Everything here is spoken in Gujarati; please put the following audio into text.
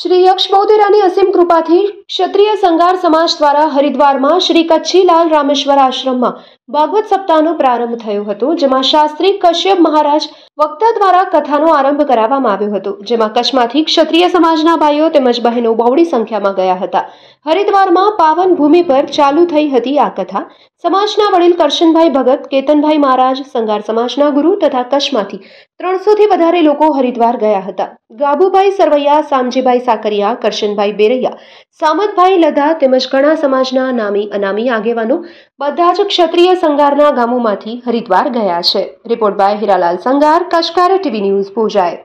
શ્રી યક્ષબૌદ્ધરાની અસીમ કૃપાથી ક્ષત્રિય સંગાર સમાજ દ્વારા હરિદ્વારમાં શ્રી કચ્છીલાલ રામેશ્વર આશ્રમમાં ભાગવત સપ્તાહનો પ્રારંભ થયો હતો જેમાં શાસ્ત્રી કશ્યપ મહારાજ વક્તા દ્વારા કથાનો આરંભ કરાવવામાં આવ્યો હતો જેમાં કચ્છમાંથી ક્ષત્રિય સમાજના ભાઈઓ તેમજ બહેનો બહોળી સંખ્યામાં ગયા હતા હરિદ્વારમાં પાવન ભૂમિ પર ચાલુ થઈ હતી આ કથા સમાજના વડીલ કરશનભાઈ ભગત કેતનભાઈ મહારાજ સંગાર સમાજના ગુરુ તથા કચ્છમાંથી ત્રણસોથી વધારે લોકો હરિદ્વાર ગયા હતા ગાબુભાઈ સરવૈયા સામજીભાઈ સાકરિયા કરશનભાઈ બેરૈયા સામતભાઈ લધા તેમજ ઘણા સમાજના નામી અનામી આગેવાનો બધા જ ક્ષત્રિય સંગારના ગામોમાંથી હરિદ્વાર ગયા છે રિપોર્ટ બાય હિરાલાલ સંગાર કશકાર ટીવી ન્યૂઝ ભોજાય